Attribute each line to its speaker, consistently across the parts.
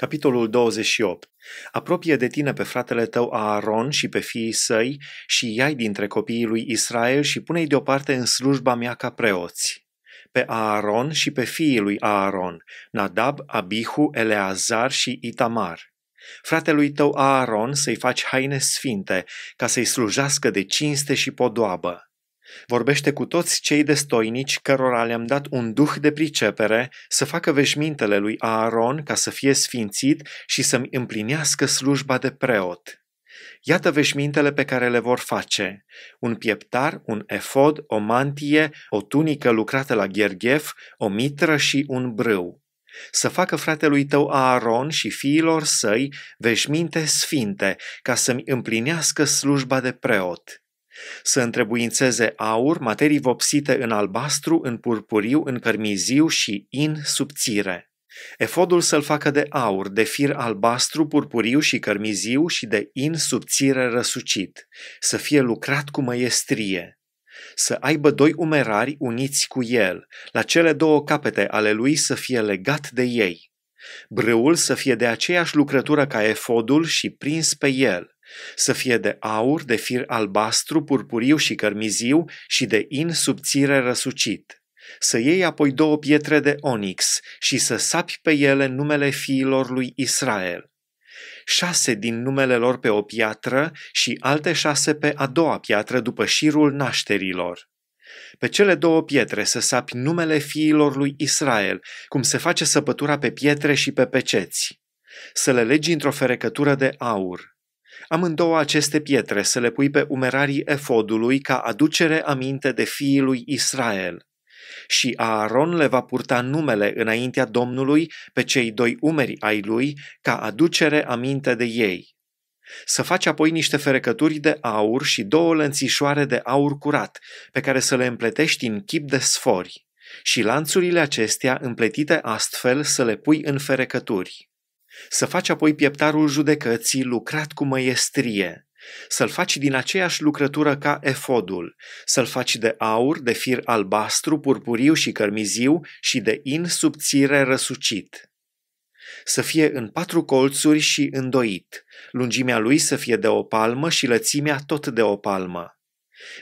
Speaker 1: Capitolul 28. Apropie de tine pe fratele tău Aaron și pe fiii săi și iai dintre copiii lui Israel și pune-i deoparte în slujba mea ca preoți. Pe Aaron și pe fiii lui Aaron, Nadab, Abihu, Eleazar și Itamar. Fratelui tău Aaron să-i faci haine sfinte, ca să-i slujească de cinste și podoabă. Vorbește cu toți cei destoinici cărora le-am dat un duh de pricepere să facă veșmintele lui Aaron ca să fie sfințit și să-mi împlinească slujba de preot. Iată veșmintele pe care le vor face. Un pieptar, un efod, o mantie, o tunică lucrată la gherghef, o mitră și un brâu. Să facă fratelui tău Aaron și fiilor săi veșminte sfinte, ca să-mi împlinească slujba de preot să întrebuințeze aur, materii vopsite în albastru, în purpuriu, în cărmiziu și in subțire. Efodul să-l facă de aur, de fir albastru, purpuriu și cărmiziu și de in subțire răsucit, să fie lucrat cu măiestrie. Să aibă doi umerari uniți cu el, la cele două capete ale lui să fie legat de ei. Brâul să fie de aceeași lucrătură ca efodul și prins pe el – să fie de aur, de fir albastru, purpuriu și cărmiziu și de in subțire răsucit. Să iei apoi două pietre de onix și să sapi pe ele numele fiilor lui Israel. Șase din numele lor pe o piatră și alte șase pe a doua piatră după șirul nașterilor. Pe cele două pietre să sapi numele fiilor lui Israel, cum se face săpătura pe pietre și pe peceți. Să le legi într-o ferecătură de aur amândouă aceste pietre să le pui pe umerarii efodului ca aducere aminte de fiii lui Israel. Și Aaron le va purta numele înaintea Domnului pe cei doi umeri ai lui ca aducere aminte de ei. Să faci apoi niște ferecături de aur și două lănțișoare de aur curat, pe care să le împletești în chip de sfori, și lanțurile acestea împletite astfel să le pui în ferecături. Să faci apoi pieptarul judecății lucrat cu măiestrie, să-l faci din aceeași lucrătură ca efodul, să-l faci de aur, de fir albastru, purpuriu și cărmiziu și de in subțire răsucit. Să fie în patru colțuri și îndoit, lungimea lui să fie de o palmă și lățimea tot de o palmă.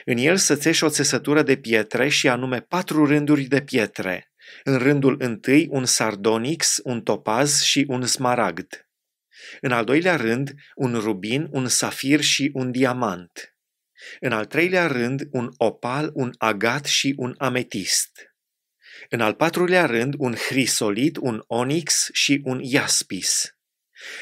Speaker 1: În el să țești o țesătură de pietre și anume patru rânduri de pietre, în rândul întâi un sardonix, un topaz și un smaragd. În al doilea rând un rubin, un safir și un diamant. În al treilea rând un opal, un agat și un ametist. În al patrulea rând un hrisolit, un onix și un iaspis.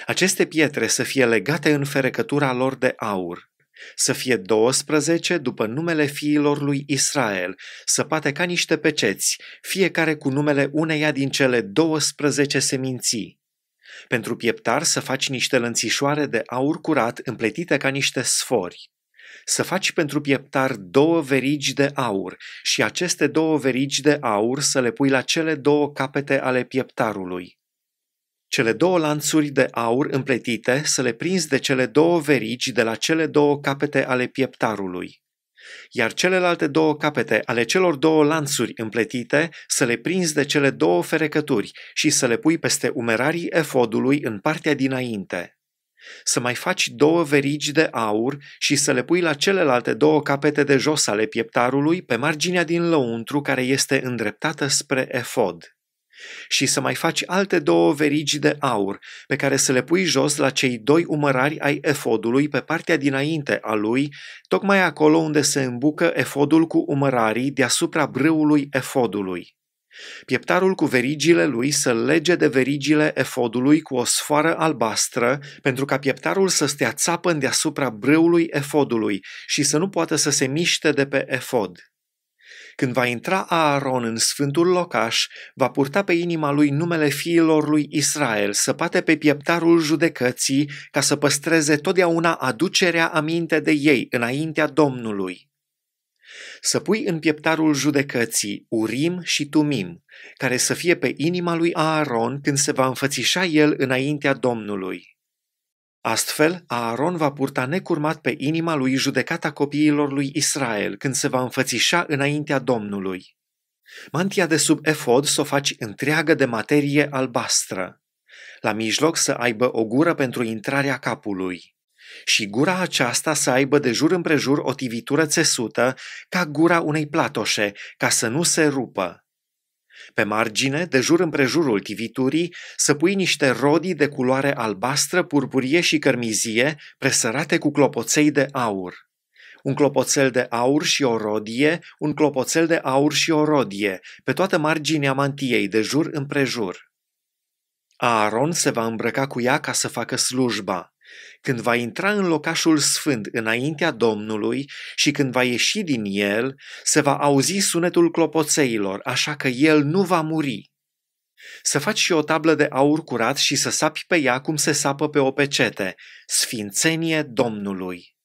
Speaker 1: Aceste pietre să fie legate în ferecătura lor de aur. Să fie 12 după numele fiilor lui Israel, săpate ca niște peceți, fiecare cu numele uneia din cele 12 seminții. Pentru pieptar să faci niște lănțișoare de aur curat împletite ca niște sfori. Să faci pentru pieptar două verigi de aur și aceste două verigi de aur să le pui la cele două capete ale pieptarului. Cele două lanțuri de aur împletite să le prinzi de cele două verigi de la cele două capete ale pieptarului. Iar celelalte două capete ale celor două lanțuri împletite să le prinzi de cele două ferecături și să le pui peste umerarii efodului în partea dinainte. Să mai faci două verigi de aur și să le pui la celelalte două capete de jos ale pieptarului pe marginea din lăuntru care este îndreptată spre efod și să mai faci alte două verigi de aur, pe care să le pui jos la cei doi umărari ai efodului pe partea dinainte a lui, tocmai acolo unde se îmbucă efodul cu umărarii deasupra brâului efodului. Pieptarul cu verigile lui să lege de verigile efodului cu o sfoară albastră, pentru ca pieptarul să stea țapă deasupra brâului efodului și să nu poată să se miște de pe efod. Când va intra Aaron în sfântul locaș, va purta pe inima lui numele fiilor lui Israel, săpate pe pieptarul judecății, ca să păstreze totdeauna aducerea aminte de ei înaintea Domnului. Să pui în pieptarul judecății urim și tumim, care să fie pe inima lui Aaron când se va înfățișa el înaintea Domnului. Astfel, Aaron va purta necurmat pe inima lui judecata copiilor lui Israel când se va înfățișa înaintea Domnului. Mantia de sub efod să o faci întreagă de materie albastră. La mijloc să aibă o gură pentru intrarea capului. Și gura aceasta să aibă de jur împrejur o tivitură țesută, ca gura unei platoșe, ca să nu se rupă. Pe margine, de jur împrejurul tiviturii, să pui niște rodii de culoare albastră, purpurie și cărmizie, presărate cu clopoței de aur. Un clopoțel de aur și o rodie, un clopoțel de aur și o rodie, pe toată marginea mantiei, de jur împrejur. Aaron se va îmbrăca cu ea ca să facă slujba. Când va intra în locașul sfânt înaintea Domnului și când va ieși din el, se va auzi sunetul clopoțeilor, așa că el nu va muri. Să faci și o tablă de aur curat și să sapi pe ea cum se sapă pe o pecete, sfințenie Domnului.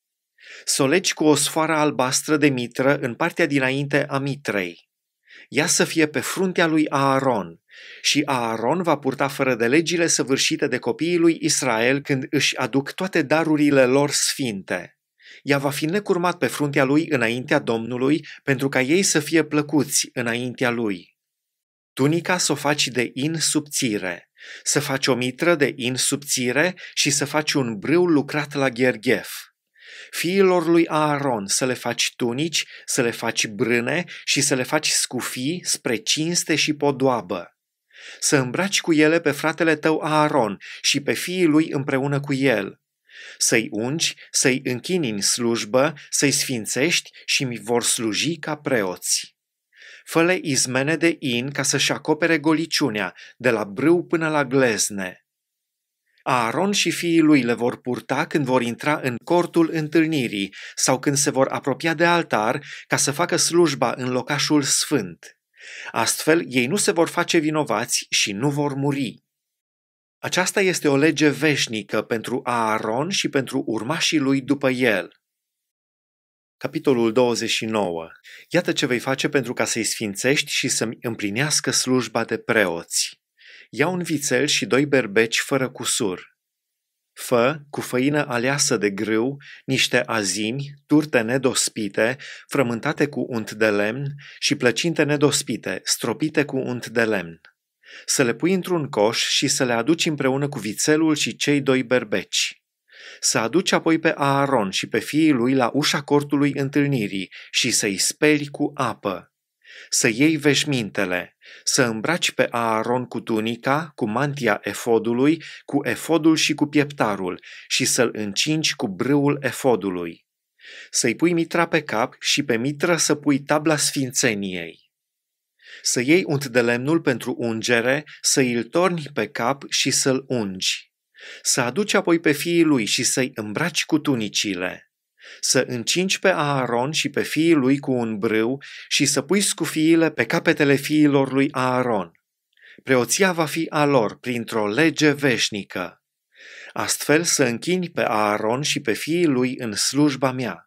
Speaker 1: Să o legi cu o sfoară albastră de mitră în partea dinainte a mitrei ea să fie pe fruntea lui Aaron și Aaron va purta fără de legile săvârșite de copiii lui Israel când își aduc toate darurile lor sfinte. Ea va fi necurmat pe fruntea lui înaintea Domnului pentru ca ei să fie plăcuți înaintea lui. Tunica să o faci de in subțire, să faci o mitră de in subțire și să faci un brâu lucrat la gherghef fiilor lui Aaron să le faci tunici, să le faci brâne și să le faci scufii spre cinste și podoabă. Să îmbraci cu ele pe fratele tău Aaron și pe fiii lui împreună cu el. Să-i ungi, să-i închini în slujbă, să-i sfințești și mi vor sluji ca preoți fă-le izmene de in ca să-și acopere goliciunea, de la brâu până la glezne. Aaron și fiii lui le vor purta când vor intra în cortul întâlnirii sau când se vor apropia de altar ca să facă slujba în locașul sfânt. Astfel, ei nu se vor face vinovați și nu vor muri. Aceasta este o lege veșnică pentru Aaron și pentru urmașii lui după el. Capitolul 29. Iată ce vei face pentru ca să-i sfințești și să-mi împlinească slujba de preoți. Ia un vițel și doi berbeci fără cusur. Fă, cu făină aleasă de grâu, niște azimi, turte nedospite, frământate cu unt de lemn și plăcinte nedospite, stropite cu unt de lemn. Să le pui într-un coș și să le aduci împreună cu vițelul și cei doi berbeci să aduci apoi pe Aaron și pe fiii lui la ușa cortului întâlnirii și să-i speli cu apă să iei veșmintele, să îmbraci pe Aaron cu tunica, cu mantia efodului, cu efodul și cu pieptarul și să-l încingi cu brâul efodului. Să-i pui mitra pe cap și pe mitră să pui tabla sfințeniei să iei unt de lemnul pentru ungere, să i îl torni pe cap și să-l ungi. Să aduci apoi pe fiii lui și să-i îmbraci cu tunicile să încinci pe Aaron și pe fiii lui cu un brâu și să pui scufiile pe capetele fiilor lui Aaron. Preoția va fi a lor printr-o lege veșnică. Astfel să închini pe Aaron și pe fiii lui în slujba mea.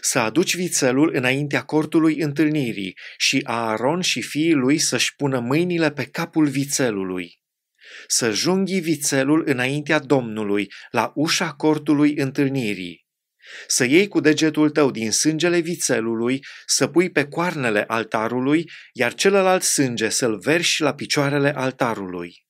Speaker 1: Să aduci vițelul înaintea cortului întâlnirii și Aaron și fiii lui să-și pună mâinile pe capul vițelului să junghi vițelul înaintea Domnului, la ușa cortului întâlnirii. Să iei cu degetul tău din sângele vițelului, să pui pe coarnele altarului, iar celălalt sânge să-l verși la picioarele altarului.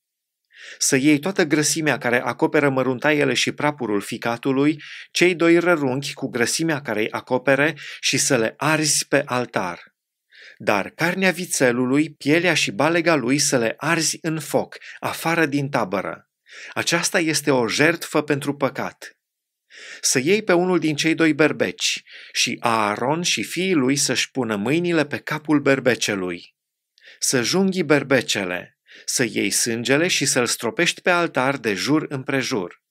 Speaker 1: Să iei toată grăsimea care acoperă măruntaiele și prapurul ficatului, cei doi rărunchi cu grăsimea care îi acopere și să le arzi pe altar. Dar carnea vițelului, pielea și balega lui să le arzi în foc, afară din tabără. Aceasta este o jertfă pentru păcat să iei pe unul din cei doi berbeci și Aaron și fiii lui să-și pună mâinile pe capul berbecelui, să junghi berbecele, să iei sângele și să-l stropești pe altar de jur împrejur.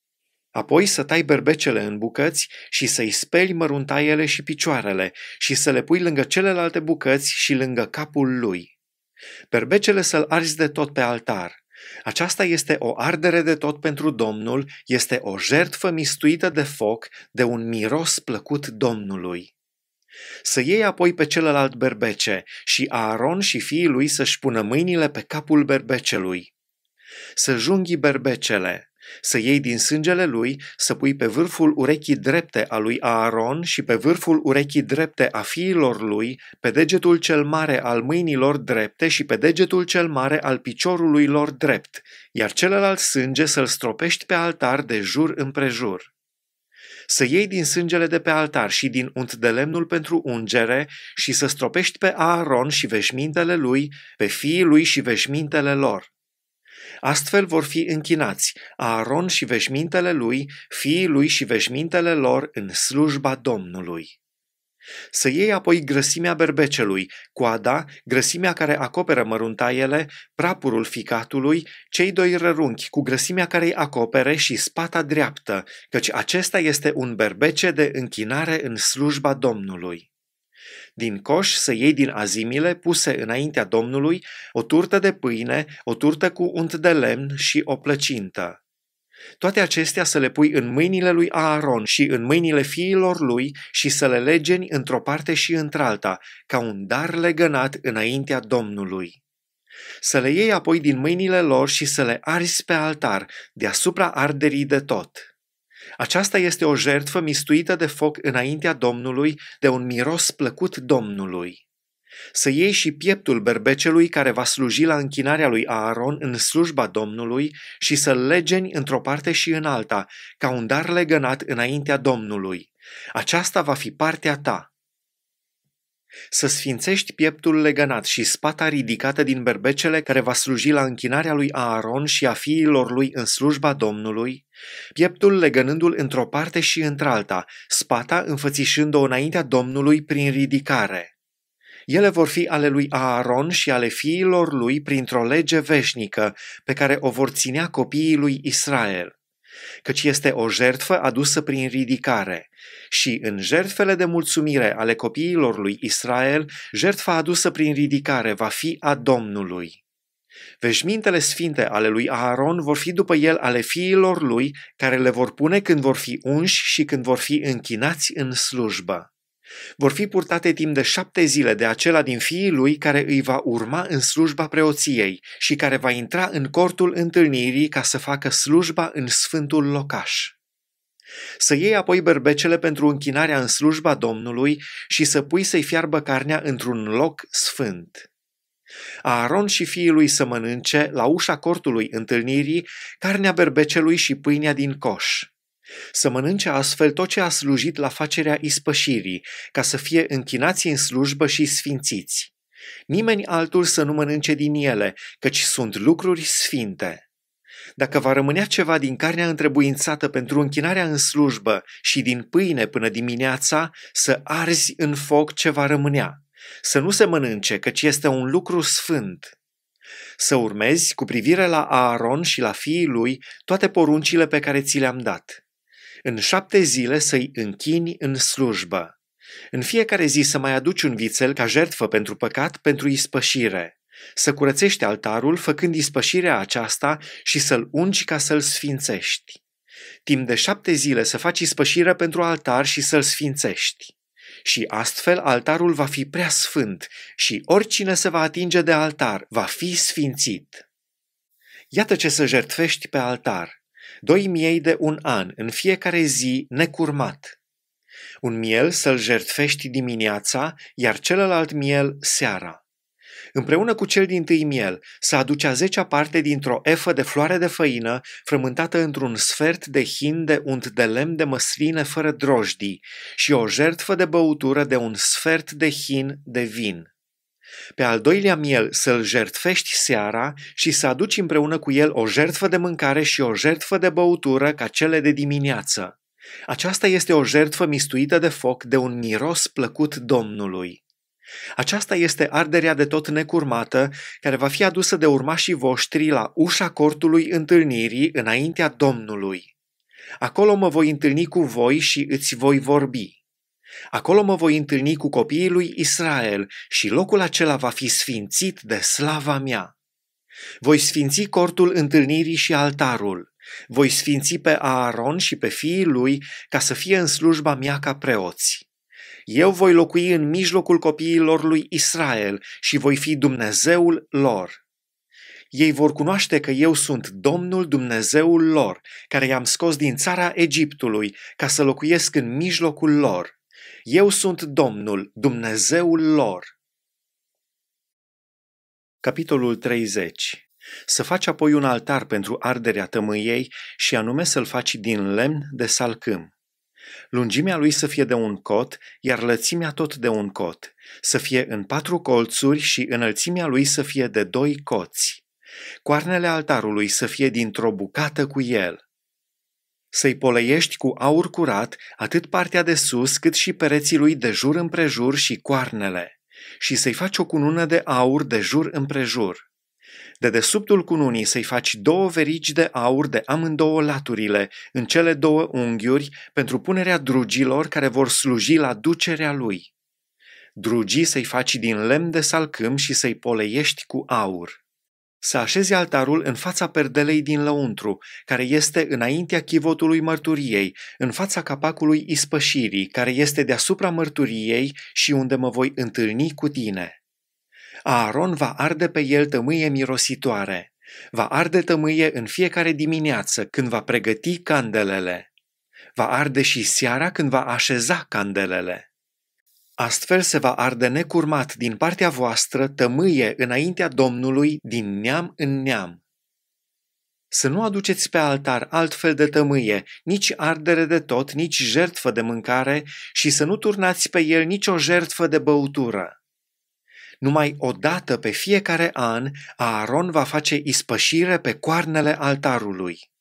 Speaker 1: Apoi să tai berbecele în bucăți și să-i speli măruntaiele și picioarele și să le pui lângă celelalte bucăți și lângă capul lui. Berbecele să-l arzi de tot pe altar – aceasta este o ardere de tot pentru Domnul, este o jertfă mistuită de foc, de un miros plăcut Domnului. Să iei apoi pe celălalt berbece și Aaron și fiii lui să-și pună mâinile pe capul berbecelui. Să junghi berbecele, să iei din sângele lui, să pui pe vârful urechii drepte a lui Aaron și pe vârful urechii drepte a fiilor lui, pe degetul cel mare al mâinilor drepte și pe degetul cel mare al piciorului lor drept, iar celălalt sânge să-l stropești pe altar de jur împrejur să iei din sângele de pe altar și din unt de lemnul pentru ungere și să stropești pe Aaron și veșmintele lui, pe fiii lui și veșmintele lor. Astfel vor fi închinați Aaron și veșmintele lui, fiii lui și veșmintele lor în slujba Domnului. Să iei apoi grăsimea berbecelui, coada, grăsimea care acoperă măruntaiele, prapurul ficatului, cei doi rărunchi cu grăsimea care îi acopere și spata dreaptă, căci acesta este un berbece de închinare în slujba Domnului din coș să iei din azimile puse înaintea Domnului o turtă de pâine, o turtă cu unt de lemn și o plăcintă. Toate acestea să le pui în mâinile lui Aaron și în mâinile fiilor lui și să le legeni într-o parte și într-alta, ca un dar legănat înaintea Domnului. Să le iei apoi din mâinile lor și să le arzi pe altar, deasupra arderii de tot. Aceasta este o jertfă mistuită de foc înaintea Domnului, de un miros plăcut Domnului. Să iei și pieptul berbecelui care va sluji la închinarea lui Aaron în slujba Domnului și să-l legeni într-o parte și în alta, ca un dar legănat înaintea Domnului. Aceasta va fi partea ta. Să sfințești pieptul legănat și spata ridicată din berbecele care va sluji la închinarea lui Aaron și a fiilor lui în slujba Domnului, pieptul legănându-l într-o parte și într-alta, spata înfățișând-o înaintea Domnului prin ridicare. Ele vor fi ale lui Aaron și ale fiilor lui printr-o lege veșnică, pe care o vor ținea copiii lui Israel căci este o jertfă adusă prin ridicare. Și în jertfele de mulțumire ale copiilor lui Israel, jertfa adusă prin ridicare va fi a Domnului. Veșmintele sfinte ale lui Aaron vor fi după el ale fiilor lui, care le vor pune când vor fi unși și când vor fi închinați în slujbă. Vor fi purtate timp de șapte zile de acela din fiii lui care îi va urma în slujba preoției și care va intra în cortul întâlnirii ca să facă slujba în sfântul locaș. Să iei apoi berbecele pentru închinarea în slujba Domnului și să pui să-i fiarbă carnea într-un loc sfânt. Aaron și fiii lui să mănânce, la ușa cortului întâlnirii, carnea berbecelui și pâinea din coș. Să mănânce astfel tot ce a slujit la facerea ispășirii, ca să fie închinați în slujbă și sfințiți. Nimeni altul să nu mănânce din ele, căci sunt lucruri sfinte. Dacă va rămâne ceva din carnea întrebuințată pentru închinarea în slujbă și din pâine până dimineața, să arzi în foc ce va rămânea. Să nu se mănânce, căci este un lucru sfânt. Să urmezi cu privire la Aaron și la fiii lui toate poruncile pe care ți le-am dat în șapte zile să-i închini în slujbă. În fiecare zi să mai aduci un vițel ca jertfă pentru păcat, pentru ispășire. Să curățești altarul făcând ispășirea aceasta și să-l ungi ca să-l sfințești. Timp de șapte zile să faci ispășire pentru altar și să-l sfințești. Și astfel altarul va fi prea sfânt și oricine se va atinge de altar va fi sfințit. Iată ce să jertfești pe altar – doi miei de un an în fiecare zi necurmat. Un miel să-l jertfești dimineața, iar celălalt miel seara. Împreună cu cel din tâi miel, să a zecea parte dintr-o efă de floare de făină frământată într-un sfert de hin de unt de lemn de măsline fără drojdii și o jertfă de băutură de un sfert de hin de vin pe al doilea miel să-l jertfești seara și să aduci împreună cu el o jertfă de mâncare și o jertfă de băutură ca cele de dimineață. Aceasta este o jertfă mistuită de foc de un miros plăcut Domnului. Aceasta este arderea de tot necurmată care va fi adusă de urmașii voștri la ușa cortului întâlnirii înaintea Domnului. Acolo mă voi întâlni cu voi și îți voi vorbi. Acolo mă voi întâlni cu copiii lui Israel și locul acela va fi sfințit de slava mea. Voi sfinți cortul întâlnirii și altarul. Voi sfinți pe Aaron și pe fiii lui ca să fie în slujba mea ca preoți. Eu voi locui în mijlocul copiilor lui Israel și voi fi Dumnezeul lor. Ei vor cunoaște că eu sunt Domnul Dumnezeul lor, care i-am scos din țara Egiptului ca să locuiesc în mijlocul lor. Eu sunt Domnul, Dumnezeul lor. Capitolul 30. Să faci apoi un altar pentru arderea tămâiei și anume să-l faci din lemn de salcâm. Lungimea lui să fie de un cot, iar lățimea tot de un cot, să fie în patru colțuri și înălțimea lui să fie de doi coți. Coarnele altarului să fie dintr-o bucată cu el să-i poleiești cu aur curat atât partea de sus cât și pereții lui de jur împrejur și coarnele, și să-i faci o cunună de aur de jur împrejur. De desubtul cununii să-i faci două verigi de aur de amândouă laturile, în cele două unghiuri, pentru punerea drugilor care vor sluji la ducerea lui. Drugii să-i faci din lemn de salcâm și să-i poleiești cu aur să așeze altarul în fața perdelei din lăuntru, care este înaintea chivotului mărturiei, în fața capacului ispășirii, care este deasupra mărturiei și unde mă voi întâlni cu tine. Aaron va arde pe el tămâie mirositoare. Va arde tămâie în fiecare dimineață când va pregăti candelele. Va arde și seara când va așeza candelele. Astfel se va arde necurmat din partea voastră tămâie înaintea Domnului din neam în neam. Să nu aduceți pe altar altfel de tămâie, nici ardere de tot, nici jertfă de mâncare și să nu turnați pe el nicio jertfă de băutură. Numai o dată pe fiecare an, Aaron va face ispășire pe coarnele altarului.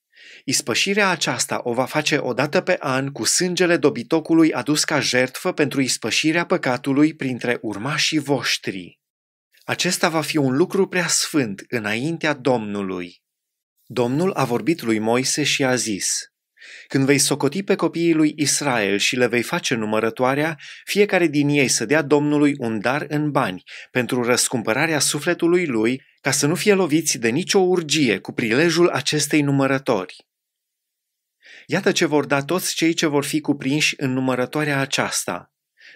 Speaker 1: Ispășirea aceasta o va face odată pe an cu sângele dobitocului adus ca jertfă pentru ispășirea păcatului printre urmașii voștri. Acesta va fi un lucru prea sfânt înaintea Domnului. Domnul a vorbit lui Moise și a zis, Când vei socoti pe copiii lui Israel și le vei face numărătoarea, fiecare din ei să dea Domnului un dar în bani pentru răscumpărarea sufletului lui, ca să nu fie loviți de nicio urgie cu prilejul acestei numărători. Iată ce vor da toți cei ce vor fi cuprinși în numărătoarea aceasta.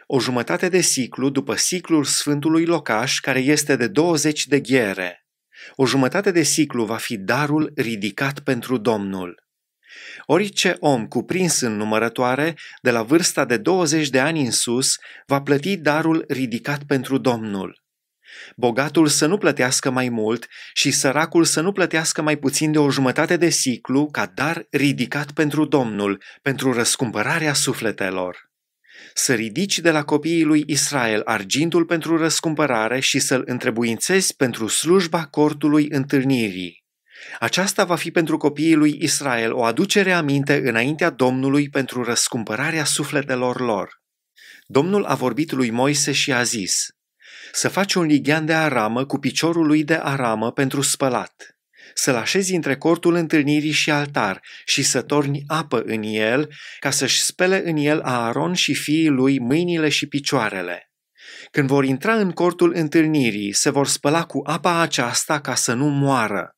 Speaker 1: O jumătate de siclu după siclul Sfântului Locaș, care este de 20 de ghiere. O jumătate de siclu va fi darul ridicat pentru Domnul. Orice om cuprins în numărătoare, de la vârsta de 20 de ani în sus, va plăti darul ridicat pentru Domnul bogatul să nu plătească mai mult și săracul să nu plătească mai puțin de o jumătate de siclu ca dar ridicat pentru Domnul, pentru răscumpărarea sufletelor să ridici de la copiii lui Israel argintul pentru răscumpărare și să-l întrebuințezi pentru slujba cortului întâlnirii. Aceasta va fi pentru copiii lui Israel o aducere aminte înaintea Domnului pentru răscumpărarea sufletelor lor. Domnul a vorbit lui Moise și a zis, să faci un lighean de aramă cu piciorul lui de aramă pentru spălat. Să-l așezi între cortul întâlnirii și altar și să torni apă în el, ca să-și spele în el Aaron și fiii lui mâinile și picioarele. Când vor intra în cortul întâlnirii, se vor spăla cu apa aceasta ca să nu moară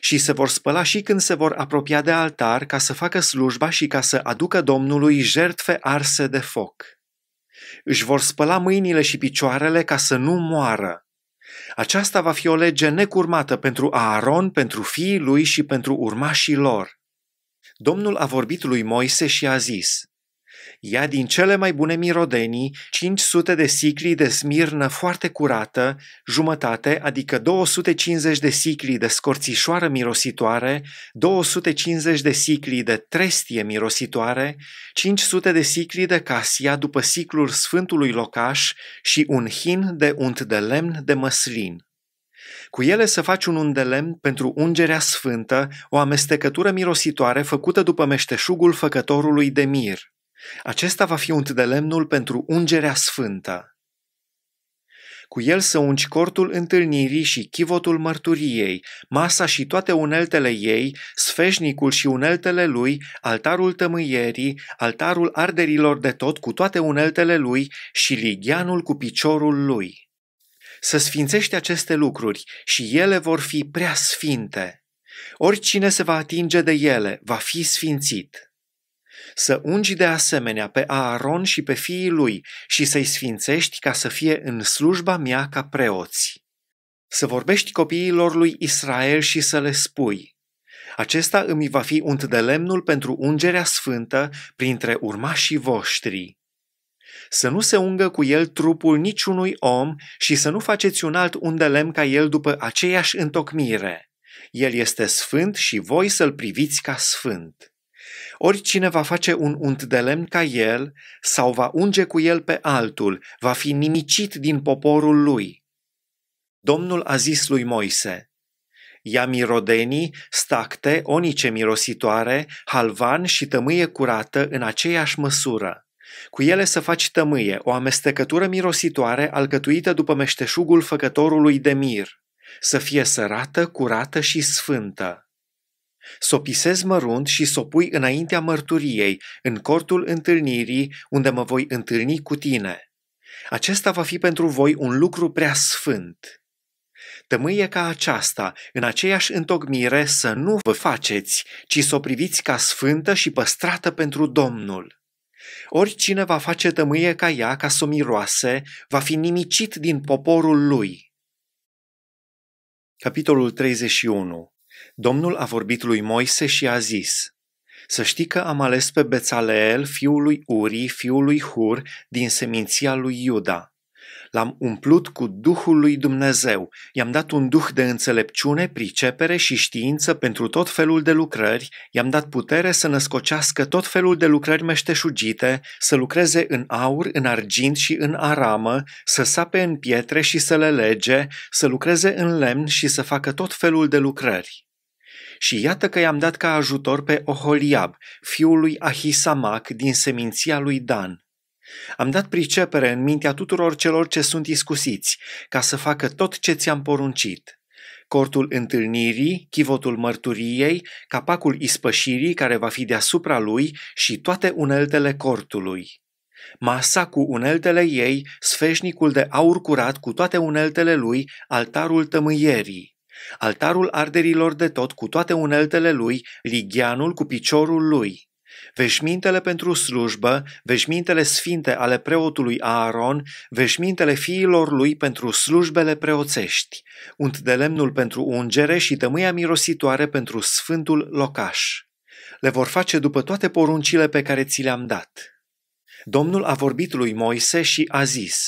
Speaker 1: și se vor spăla și când se vor apropia de altar ca să facă slujba și ca să aducă Domnului jertfe arse de foc își vor spăla mâinile și picioarele ca să nu moară. Aceasta va fi o lege necurmată pentru Aaron, pentru fiii lui și pentru urmașii lor. Domnul a vorbit lui Moise și a zis, Ia din cele mai bune mirodenii 500 de siclii de smirnă foarte curată, jumătate, adică 250 de siclii de scorțișoară mirositoare, 250 de siclii de trestie mirositoare, 500 de siclii de casia după siclul Sfântului Locaș și un hin de unt de lemn de măslin. Cu ele să faci un undelem pentru ungerea sfântă, o amestecătură mirositoare făcută după meșteșugul făcătorului de mir. Acesta va fi unt de lemnul pentru ungerea sfântă. Cu el să ungi cortul întâlnirii și chivotul mărturiei, masa și toate uneltele ei, sfeșnicul și uneltele lui, altarul tămâierii, altarul arderilor de tot cu toate uneltele lui și ligianul cu piciorul lui să sfințești aceste lucruri și ele vor fi prea sfinte. Oricine se va atinge de ele va fi sfințit să ungi de asemenea pe Aaron și pe fiii lui și să-i sfințești ca să fie în slujba mea ca preoți. Să vorbești copiilor lui Israel și să le spui, acesta îmi va fi unt de lemnul pentru ungerea sfântă printre urmașii voștri. Să nu se ungă cu el trupul niciunui om și să nu faceți un alt unt de lemn ca el după aceeași întocmire. El este sfânt și voi să-l priviți ca sfânt. Oricine va face un unt de lemn ca el sau va unge cu el pe altul, va fi nimicit din poporul lui. Domnul a zis lui Moise, Ia mirodenii, stacte, onice mirositoare, halvan și tămâie curată în aceeași măsură. Cu ele să faci tămâie, o amestecătură mirositoare alcătuită după meșteșugul făcătorului de mir, să fie sărată, curată și sfântă. Să o pisez mărunt și s-o pui înaintea mărturiei, în cortul întâlnirii, unde mă voi întâlni cu tine. Acesta va fi pentru voi un lucru prea sfânt. Tămâie ca aceasta, în aceeași întocmire, să nu vă faceți, ci să o priviți ca sfântă și păstrată pentru Domnul. Oricine va face tămâie ca ea ca să o miroase, va fi nimicit din poporul lui. Capitolul 31 Domnul a vorbit lui Moise și a zis, Să știi că am ales pe Bețaleel, fiul lui Uri, fiul lui Hur, din seminția lui Iuda. L-am umplut cu Duhul lui Dumnezeu, i-am dat un duh de înțelepciune, pricepere și știință pentru tot felul de lucrări, i-am dat putere să născocească tot felul de lucrări meșteșugite, să lucreze în aur, în argint și în aramă, să sape în pietre și să le lege, să lucreze în lemn și să facă tot felul de lucrări. Și iată că i-am dat ca ajutor pe Oholiab, fiul lui Ahisamac din seminția lui Dan. Am dat pricepere în mintea tuturor celor ce sunt iscusiți, ca să facă tot ce ți-am poruncit – cortul întâlnirii, chivotul mărturiei, capacul ispășirii care va fi deasupra lui și toate uneltele cortului. Masa cu uneltele ei, sfeșnicul de aur curat cu toate uneltele lui, altarul tămâierii. Altarul arderilor de tot cu toate uneltele lui, ligianul cu piciorul lui, veșmintele pentru slujbă, veșmintele sfinte ale preotului Aaron, veșmintele fiilor lui pentru slujbele preoțești, unt de lemnul pentru ungere și tămâia mirositoare pentru sfântul locaș. Le vor face după toate poruncile pe care ți le-am dat. Domnul a vorbit lui Moise și a zis,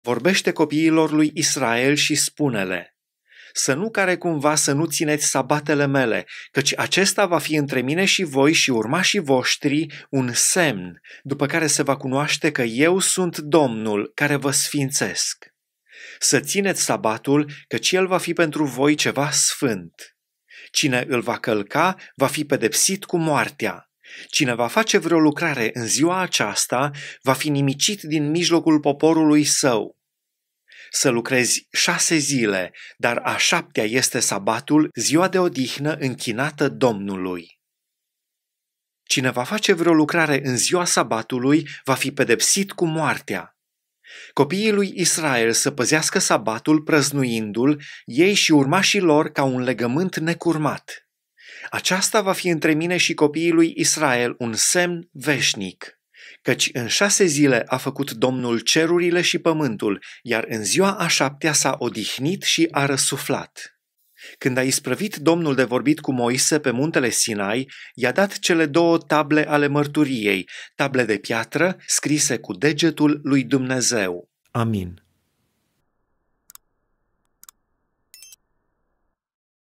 Speaker 1: Vorbește copiilor lui Israel și spune-le, să nu care cumva să nu țineți sabatele mele, căci acesta va fi între mine și voi și urmașii voștri un semn, după care se va cunoaște că eu sunt Domnul care vă sfințesc. Să țineți sabatul, căci el va fi pentru voi ceva sfânt. Cine îl va călca, va fi pedepsit cu moartea. Cine va face vreo lucrare în ziua aceasta, va fi nimicit din mijlocul poporului său să lucrezi șase zile, dar a șaptea este sabatul, ziua de odihnă închinată Domnului. Cine va face vreo lucrare în ziua sabatului va fi pedepsit cu moartea. Copiii lui Israel să păzească sabatul prăznuindu-l, ei și urmașii lor ca un legământ necurmat. Aceasta va fi între mine și copiii lui Israel un semn veșnic căci în șase zile a făcut Domnul cerurile și pământul, iar în ziua a șaptea s-a odihnit și a răsuflat. Când a isprăvit Domnul de vorbit cu Moise pe muntele Sinai, i-a dat cele două table ale mărturiei, table de piatră scrise cu degetul lui Dumnezeu. Amin.